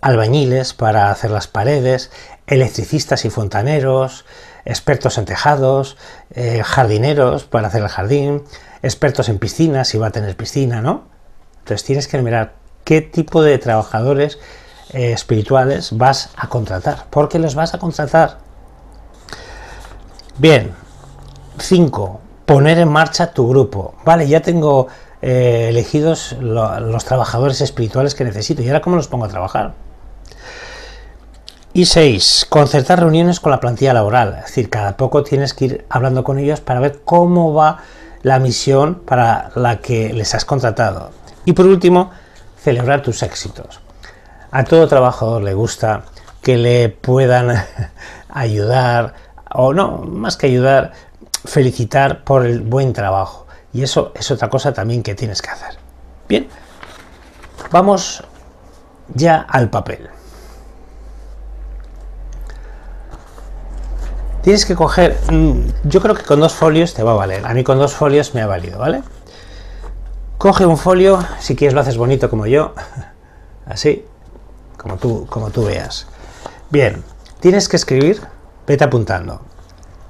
albañiles para hacer las paredes, electricistas y fontaneros, expertos en tejados, eh, jardineros para hacer el jardín, expertos en piscinas si va a tener piscina, ¿no? Entonces tienes que enumerar qué tipo de trabajadores eh, espirituales vas a contratar, porque los vas a contratar. Bien, 5. Poner en marcha tu grupo. Vale, ya tengo eh, elegidos los trabajadores espirituales que necesito. ¿Y ahora cómo los pongo a trabajar? Y 6. Concertar reuniones con la plantilla laboral. Es decir, cada poco tienes que ir hablando con ellos para ver cómo va la misión para la que les has contratado. Y por último, celebrar tus éxitos. A todo trabajador le gusta que le puedan ayudar, o no, más que ayudar, felicitar por el buen trabajo. Y eso es otra cosa también que tienes que hacer. Bien, vamos ya al papel. Tienes que coger, mm, yo creo que con dos folios te va a valer. A mí con dos folios me ha valido, ¿vale? Coge un folio, si quieres lo haces bonito como yo, así, como tú, como tú veas. Bien, tienes que escribir, vete apuntando.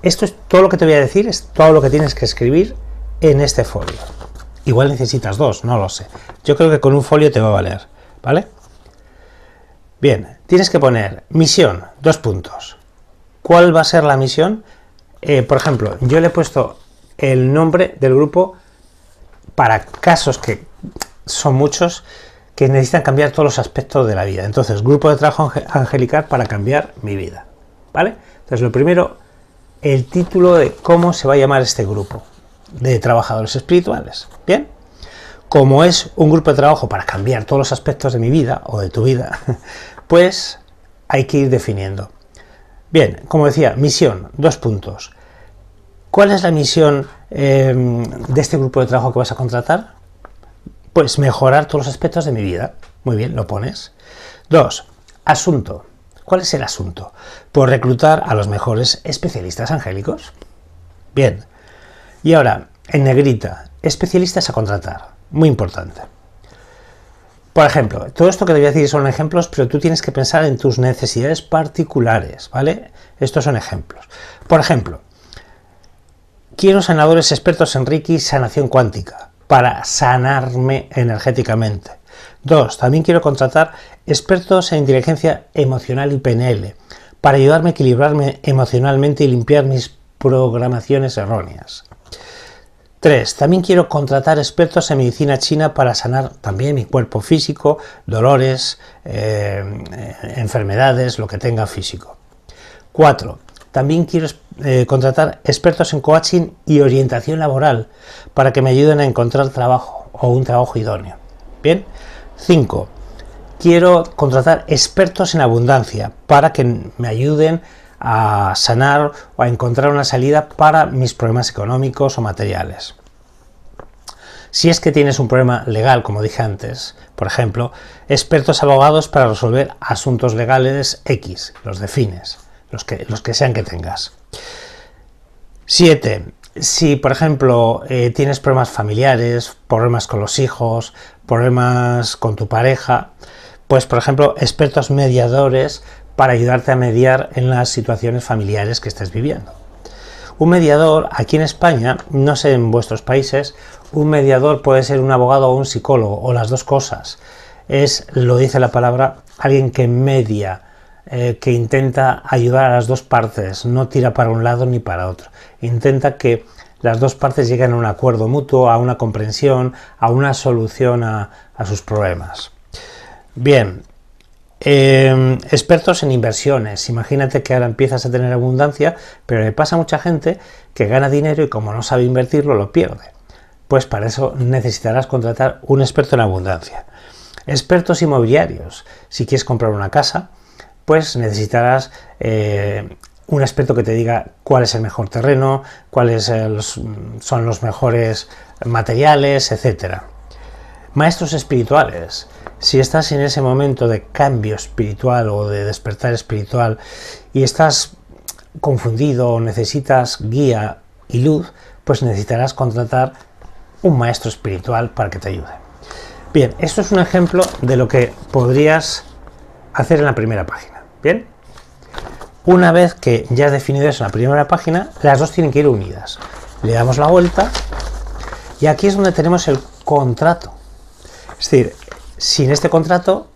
Esto es todo lo que te voy a decir, es todo lo que tienes que escribir en este folio. Igual necesitas dos, no lo sé. Yo creo que con un folio te va a valer, ¿vale? Bien, tienes que poner misión, dos puntos. ¿Cuál va a ser la misión? Eh, por ejemplo, yo le he puesto el nombre del grupo para casos que son muchos, que necesitan cambiar todos los aspectos de la vida. Entonces, grupo de trabajo angelical para cambiar mi vida. ¿Vale? Entonces, lo primero, el título de cómo se va a llamar este grupo de trabajadores espirituales. Bien, como es un grupo de trabajo para cambiar todos los aspectos de mi vida o de tu vida, pues hay que ir definiendo. Bien, como decía, misión, dos puntos. ¿Cuál es la misión em, de este grupo de trabajo que vas a contratar? Pues mejorar todos los aspectos de mi vida. Muy bien, lo pones. Dos, asunto. ¿Cuál es el asunto? Pues reclutar a los mejores especialistas angélicos. Bien. Y ahora, en negrita, especialistas a contratar. Muy importante. Por ejemplo, todo esto que te voy a decir son ejemplos, pero tú tienes que pensar en tus necesidades particulares, ¿vale? Estos son ejemplos. Por ejemplo, quiero sanadores expertos en Reiki sanación cuántica para sanarme energéticamente. 2 también quiero contratar expertos en inteligencia emocional y PNL para ayudarme a equilibrarme emocionalmente y limpiar mis programaciones erróneas. 3. También quiero contratar expertos en medicina china para sanar también mi cuerpo físico, dolores, eh, eh, enfermedades, lo que tenga físico. 4. También quiero eh, contratar expertos en coaching y orientación laboral para que me ayuden a encontrar trabajo o un trabajo idóneo. Bien. 5. Quiero contratar expertos en abundancia para que me ayuden a sanar o a encontrar una salida para mis problemas económicos o materiales. Si es que tienes un problema legal, como dije antes, por ejemplo, expertos abogados para resolver asuntos legales X, los defines los que, los que sean que tengas. 7. Si, por ejemplo, eh, tienes problemas familiares, problemas con los hijos, problemas con tu pareja, pues, por ejemplo, expertos mediadores para ayudarte a mediar en las situaciones familiares que estés viviendo. Un mediador, aquí en España, no sé en vuestros países, un mediador puede ser un abogado o un psicólogo, o las dos cosas. Es, lo dice la palabra, alguien que media eh, que intenta ayudar a las dos partes, no tira para un lado ni para otro. Intenta que las dos partes lleguen a un acuerdo mutuo, a una comprensión, a una solución a, sus problemas. Bien, em, expertos en inversiones. Imagínate que ahora empiezas a tener abundancia, pero le pasa a mucha gente que gana dinero y como no sabe invertirlo, lo pierde. Pues para eso necesitarás contratar un experto en abundancia. Expertos inmobiliarios. Si quieres comprar una casa, pues necesitarás eh, un experto que te diga cuál es el mejor terreno, cuáles eh, son los mejores materiales, etc. Maestros espirituales. Si estás en ese momento de cambio espiritual o de despertar espiritual y estás confundido o necesitas guía y luz, pues necesitarás contratar un maestro espiritual para que te ayude. Bien, esto es un ejemplo de lo que podrías hacer en la primera página. Bien. Una vez que ya has definido eso en la primera página, las dos tienen que ir unidas. Le damos la vuelta y aquí es donde tenemos el contrato. Es decir, sin este contrato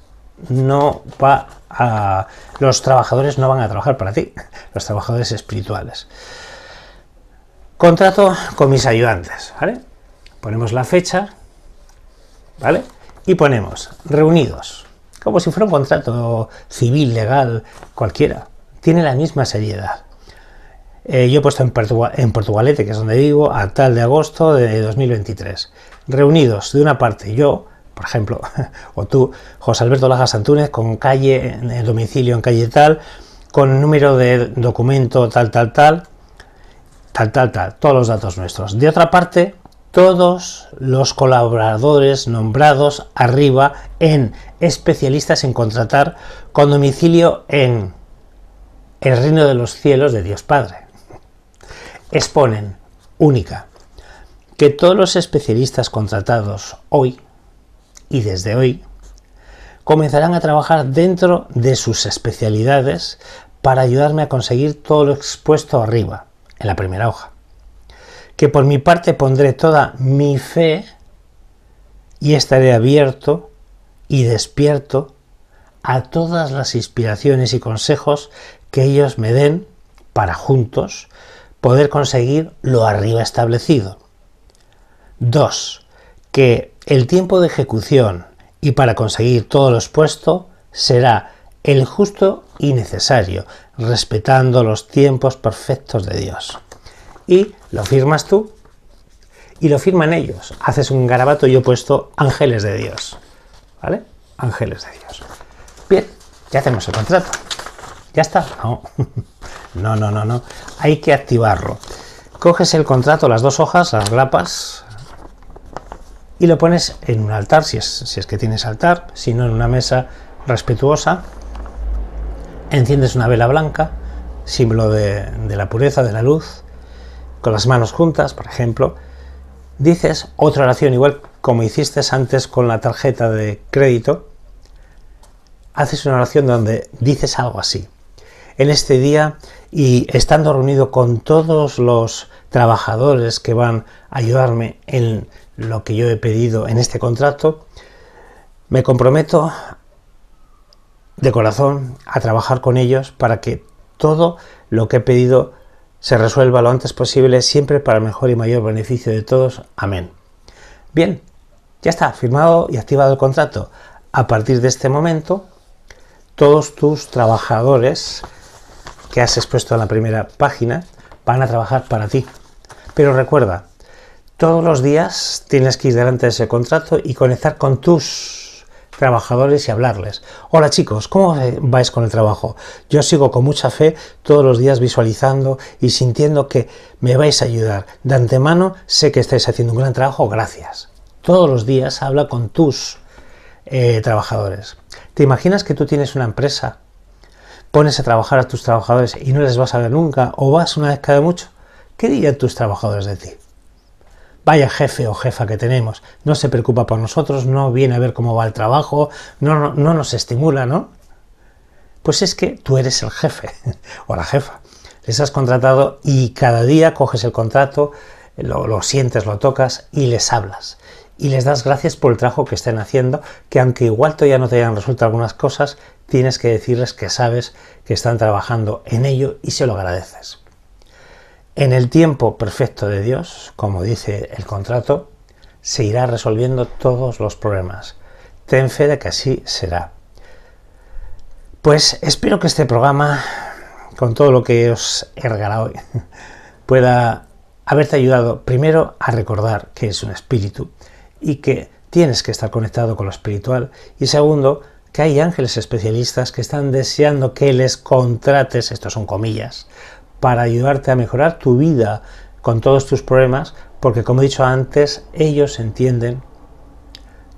no va a, los trabajadores no van a trabajar para ti, los trabajadores espirituales. Contrato con mis ayudantes, ¿vale? Ponemos la fecha, ¿vale? Y ponemos reunidos como si fuera un contrato civil, legal, cualquiera. Tiene la misma seriedad. Eh, yo he puesto en, en Portugalete, que es donde vivo, a tal de agosto de 2023. Reunidos, de una parte, yo, por ejemplo, o tú, José Alberto Lajas Antúnez, con calle, domicilio en calle tal, con número de documento tal, tal, tal, tal, tal, tal, todos los datos nuestros. De otra parte, todos los colaboradores nombrados arriba en especialistas en contratar con domicilio en el reino de los cielos de Dios Padre. Exponen, única, que todos los especialistas contratados hoy y desde hoy comenzarán a trabajar dentro de sus especialidades para ayudarme a conseguir todo lo expuesto arriba, en la primera hoja que por mi parte pondré toda mi fe y estaré abierto y despierto a todas las inspiraciones y consejos que ellos me den para juntos poder conseguir lo arriba establecido. 2. Que el tiempo de ejecución y para conseguir todo lo expuesto será el justo y necesario, respetando los tiempos perfectos de Dios y lo firmas tú y lo firman ellos. Haces un garabato y yo he puesto ángeles de Dios. ¿Vale? Ángeles de Dios. Bien, ya hacemos el contrato. Ya está. No, no, no, no. Hay que activarlo. Coges el contrato, las dos hojas, las grapas, y lo pones en un altar, si es, que tienes altar, si no en una mesa respetuosa. Enciendes una vela blanca, símbolo de la pureza, de la luz, con las manos juntas, por ejemplo, dices otra oración igual como hiciste antes con la tarjeta de crédito, haces una oración donde dices algo así. En este día y estando reunido con todos los trabajadores que van a ayudarme en lo que yo he pedido en este contrato, me comprometo de corazón a trabajar con ellos para que todo lo que he pedido se resuelva lo antes posible, siempre para el mejor y mayor beneficio de todos. Amén. Bien, ya está firmado y activado el contrato. A partir de este momento, todos tus trabajadores que has expuesto en la primera página van a trabajar para ti. Pero recuerda, todos los días tienes que ir delante de ese contrato y conectar con tus trabajadores y hablarles. Hola chicos, ¿cómo vais con el trabajo? Yo sigo con mucha fe todos los días visualizando y sintiendo que me vais a ayudar. De antemano sé que estáis haciendo un gran trabajo, gracias. Todos los días habla con tus eh, trabajadores. ¿Te imaginas que tú tienes una empresa, pones a trabajar a tus trabajadores y no les vas a ver nunca o vas una vez cada mucho? ¿Qué dirían tus trabajadores de ti? vaya jefe o jefa que tenemos, no se preocupa por nosotros, no viene a ver cómo va el trabajo, no, no, nos estimula, ¿no? Pues es que tú eres el jefe o la jefa. Les has contratado y cada día coges el contrato, lo, sientes, lo tocas y les hablas y les das gracias por el trabajo que estén haciendo, que aunque igual todavía no te hayan resuelto algunas cosas, tienes que decirles que sabes que están trabajando en ello y se lo agradeces. En el tiempo perfecto de Dios, como dice el contrato, se irá resolviendo todos los problemas. Ten fe de que así será. Pues espero que este programa, con todo lo que os he regalado hoy, pueda haberte ayudado primero a recordar que es un espíritu y que tienes que estar conectado con lo espiritual y segundo, que hay ángeles especialistas que están deseando que les contrates, esto son comillas, para ayudarte a mejorar tu vida con todos tus problemas, porque como he dicho antes, ellos entienden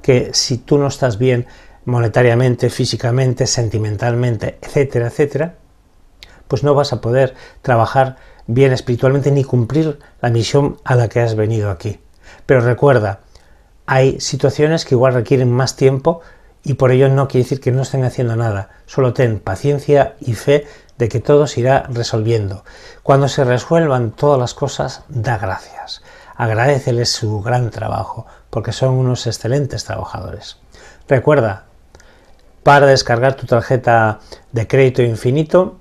que si tú no estás bien monetariamente, físicamente, sentimentalmente, etcétera, etcétera, pues no vas a poder trabajar bien espiritualmente ni cumplir la misión a la que has venido aquí. Pero recuerda, hay situaciones que igual requieren más tiempo y por ello no quiere decir que no estén haciendo nada. Solo ten paciencia y fe de que todo se irá resolviendo. Cuando se resuelvan todas las cosas, da gracias. Agradeceles su gran trabajo, porque son unos excelentes trabajadores. Recuerda, para descargar tu tarjeta de crédito infinito,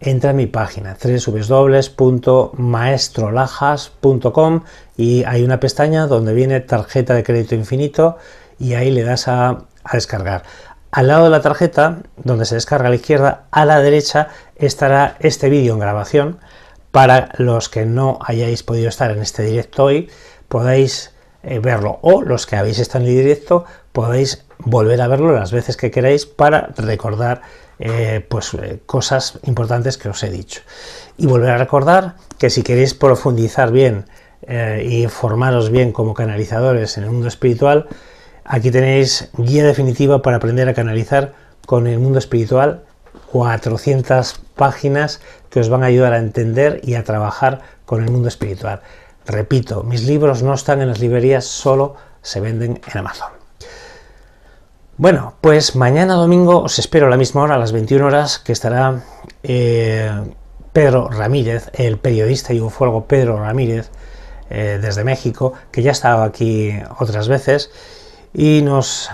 entra a mi página www.maestrolajas.com y hay una pestaña donde viene tarjeta de crédito infinito y ahí le das a, a descargar. Al lado de la tarjeta, donde se descarga a la izquierda, a la derecha estará este vídeo en grabación. Para los que no hayáis podido estar en este directo hoy, podéis eh, verlo. O los que habéis estado en el directo, podéis volver a verlo las veces que queráis para recordar eh, pues, eh, cosas importantes que os he dicho. Y volver a recordar que si queréis profundizar bien y formaros bien como canalizadores en el mundo espiritual, Aquí tenéis guía definitiva para aprender a canalizar con el mundo espiritual 400 páginas que os van a ayudar a entender y a trabajar con el mundo espiritual. Repito, mis libros no están en las librerías, solo se venden en Amazon. Bueno, pues mañana domingo os espero a la misma hora, a las 21 horas, que estará eh, Pedro Ramírez, el periodista y ufólogo Pedro Ramírez, eh, desde México, que ya estaba aquí otras veces y nos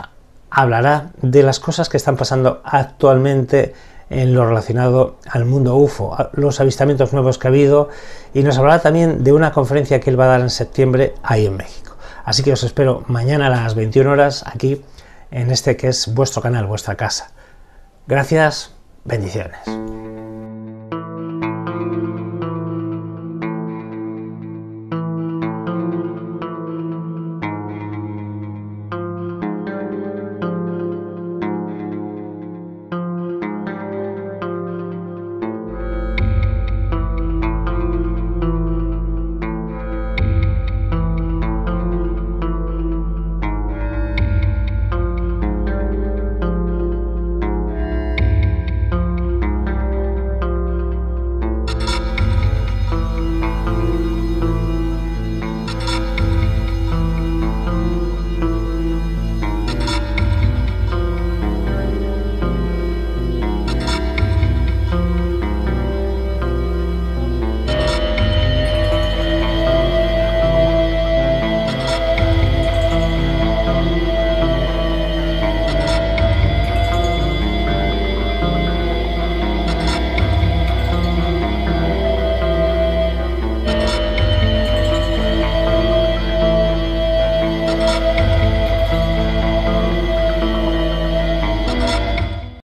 hablará de las cosas que están pasando actualmente en lo relacionado al mundo UFO, los avistamientos nuevos que ha habido y nos hablará también de una conferencia que él va a dar en septiembre ahí en México. Así que os espero mañana a las 21 horas aquí en este que es vuestro canal, vuestra casa. Gracias, bendiciones.